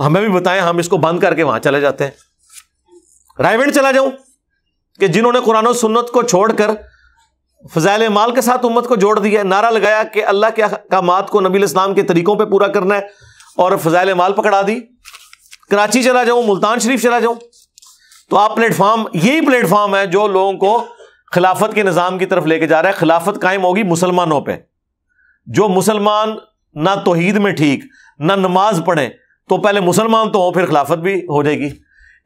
हमें भी बताएं हम इसको बंद करके वहां चले जाते हैं रायवेंड चला जाऊं कि जिन्होंने कुरान सुन्नत को छोड़कर फजाइल माल के साथ उम्मत को जोड़ दिया नारा लगाया कि अल्लाह के अहकामात को नबी इस्लाम के तरीकों पे पूरा करना है और फजाइल माल पकड़ा दी कराची चला जाऊं मुल्तान शरीफ चला जाऊं तो आप प्लेटफॉर्म यही प्लेटफॉर्म है जो लोगों को खिलाफत के निज़ाम की तरफ लेके जा रहा है खिलाफत कायम होगी मुसलमानों पर जो मुसलमान ना तोहीद में ठीक ना नमाज पढ़े तो पहले मुसलमान तो हो फिर खिलाफत भी हो जाएगी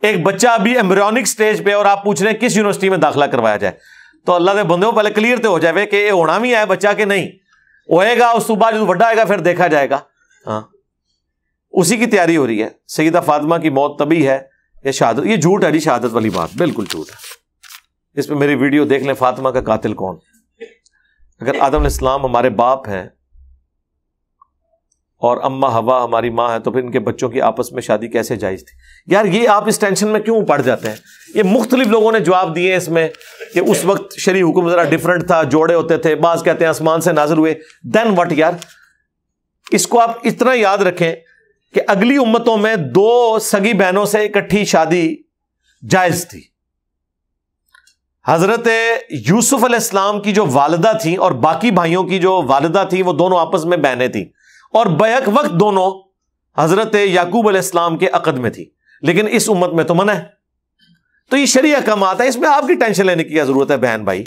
एक बच्चा अभी एम्ब्रियोनिक स्टेज पे और आप पूछ रहे हैं किस यूनिवर्सिटी में दाखिला करवाया जाए तो अल्लाह के बंदे पहले क्लियर तो हो जाए कि ये होना भी है बच्चा के नहीं होएगा उस सुबह जो बड़ा आएगा फिर देखा जाएगा हाँ उसी की तैयारी हो रही है सईदा फातिमा की मौत तभी है ये शहादत ये झूठ है जी शहादत वाली बात बिल्कुल झूठ है इस पर मेरी वीडियो देख लें फातिमा का कातिल कौन अगर आदम इस्लाम हमारे बाप हैं और अम्मा हवा हमारी माँ है तो फिर इनके बच्चों की आपस में शादी कैसे जायज़ थी यार ये आप इस टेंशन में क्यों पड़ जाते हैं ये मुख्तलिफ लोगों ने जवाब दिए इसमें कि उस वक्त शरी हुकुम ज़रा डिफरेंट था जोड़े होते थे बाज़ कहते हैं आसमान से नाजर हुए देन वट यार इसको आप इतना याद रखें कि अगली उम्मतों में दो सगी बहनों से इकट्ठी शादी जायज़ थी हज़रत यूसुफ़ अलैहिस्सलाम की जो वालदा थी और बाकी भाइयों की जो वालदा थी वो दोनों आपस में बहनें थीं और बैक वक्त दोनों हजरत याकूब अलैहिस्सलाम के अकद में थी लेकिन इस उम्मत में तो मना है तो ये शरीय कम आता है इसमें आपकी टेंशन लेने की क्या जरूरत है बहन भाई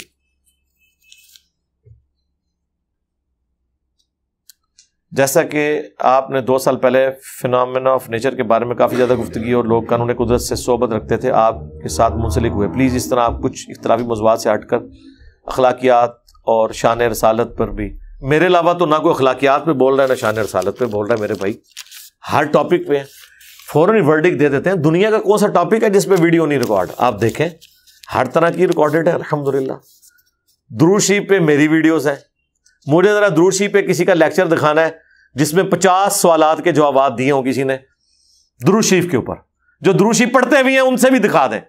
जैसा कि आपने दो साल पहले फिनमिना ऑफ नेचर के बारे में काफ़ी ज़्यादा गुफ्तगी और लोग कानून कुदरत से सोबत रखते थे आपके साथ मुंसलिक हुए प्लीज़ इस तरह आप कुछ इख्तलाफी मौजूद से हटकर अखलाकियात और शान रसालत पर भी मेरे अलावा तो ना कोई अखलाकियात पे बोल रहा है ना शान रसालत पे बोल रहा है मेरे भाई हर टॉपिक पे फ़ौरन ही वर्डिक दे देते हैं दुनिया का कौन सा टॉपिक है जिसपे वीडियो नहीं रिकॉर्ड आप देखें हर तरह की रिकॉर्डेड है अलहमदिल्ला द्रूशी पे मेरी वीडियोज़ हैं मुझे ज़रा द्रूशी पे किसी का लेक्चर दिखाना है जिसमें पचास सवाल के जवाब दिए हों किसी ने द्रूशीफ के ऊपर जो द्रूशी पढ़ते भी हैं उनसे भी दिखा दें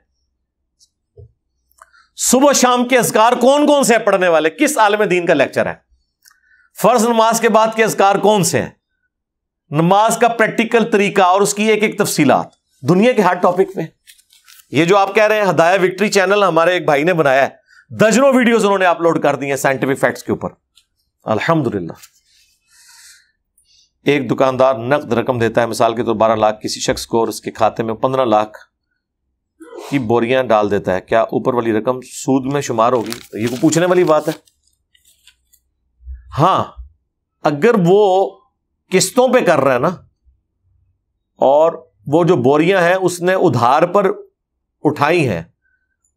सुबह शाम के असकार कौन कौन से पढ़ने वाले किस आलम दीन का लेक्चर है फर्ज नमाज के बाद के असकार कौन से हैं नमाज का प्रैक्टिकल तरीका और उसकी एक एक तफसीलात दुनिया के हर टॉपिक पे ये जो आप कह रहे हैं हदाया विक्ट्री चैनल हमारे एक भाई ने बनाया है दर्जनों वीडियोस उन्होंने अपलोड कर दी है साइंटिफिक फैक्ट्स के ऊपर अलहमदुल्ला एक दुकानदार नकद रकम देता है मिसाल के तौर तो बारह लाख किसी शख्स को और उसके खाते में पंद्रह लाख की बोरियां डाल देता है क्या ऊपर वाली रकम सूद में शुमार होगी तो ये को पूछने वाली बात है हां अगर वो किस्तों पे कर रहा है ना और वो जो बोरियां हैं उसने उधार पर उठाई हैं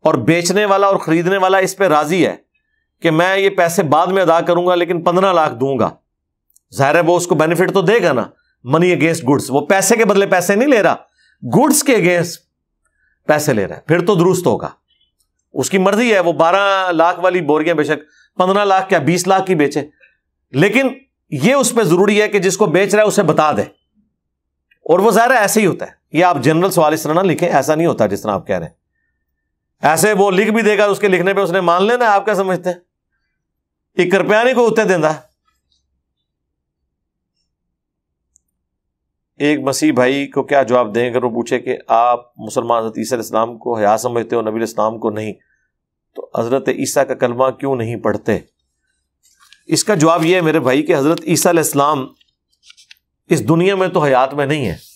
और बेचने वाला और खरीदने वाला इस पर राजी है कि मैं ये पैसे बाद में अदा करूंगा लेकिन पंद्रह लाख दूंगा जाहिर है वो उसको बेनिफिट तो देगा ना मनी अगेंस्ट गुड्स वो पैसे के बदले पैसे नहीं ले रहा गुड्स के अगेंस्ट पैसे ले रहा है फिर तो दुरुस्त होगा उसकी मर्जी है वो बारह लाख वाली बोरियां बेशक पंद्रह लाख या बीस लाख की बेचे लेकिन ये पर जरूरी है कि जिसको बेच रहा है उसे बता दे और वो ज़ाहिर ऐसे ही होता है ये आप जनरल सवाल इस तरह ना लिखें ऐसा नहीं होता जिस तरह आप कह रहे हैं ऐसे वो लिख भी देगा उसके लिखने पे उसने मान लेना आप क्या समझते हैं एक रुपया नहीं को उत्ते देता एक मसीह भाई को क्या जवाब दें अगर वो पूछे कि आप मुसलमान हजरत ईसा इस्लाम को हया समझते हो नबी इस्लाम को नहीं तो हजरत ईसा का कलमा क्यों नहीं पढ़ते इसका जवाब यह है मेरे भाई कि हज़रत ईसा इस्लाम इस दुनिया में तो हयात में नहीं है